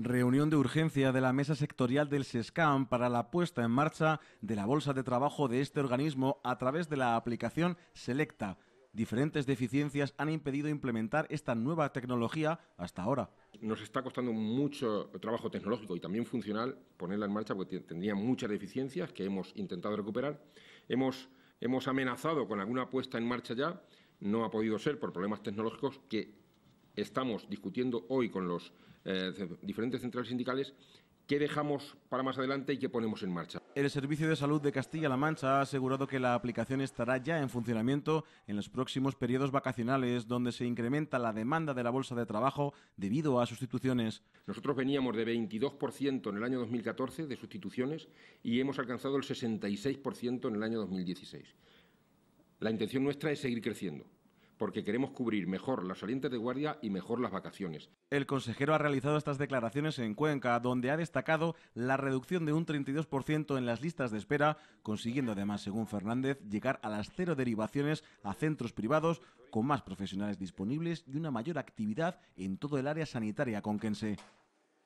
Reunión de urgencia de la mesa sectorial del SESCAM para la puesta en marcha de la bolsa de trabajo de este organismo a través de la aplicación Selecta. Diferentes deficiencias han impedido implementar esta nueva tecnología hasta ahora. Nos está costando mucho trabajo tecnológico y también funcional ponerla en marcha porque tendría muchas deficiencias que hemos intentado recuperar. Hemos, hemos amenazado con alguna puesta en marcha ya, no ha podido ser por problemas tecnológicos que estamos discutiendo hoy con los eh, diferentes centrales sindicales qué dejamos para más adelante y qué ponemos en marcha. El Servicio de Salud de Castilla-La Mancha ha asegurado que la aplicación estará ya en funcionamiento en los próximos periodos vacacionales, donde se incrementa la demanda de la bolsa de trabajo debido a sustituciones. Nosotros veníamos de 22% en el año 2014 de sustituciones y hemos alcanzado el 66% en el año 2016. La intención nuestra es seguir creciendo porque queremos cubrir mejor las salientes de guardia y mejor las vacaciones. El consejero ha realizado estas declaraciones en Cuenca, donde ha destacado la reducción de un 32% en las listas de espera, consiguiendo además, según Fernández, llegar a las cero derivaciones a centros privados con más profesionales disponibles y una mayor actividad en todo el área sanitaria conquense.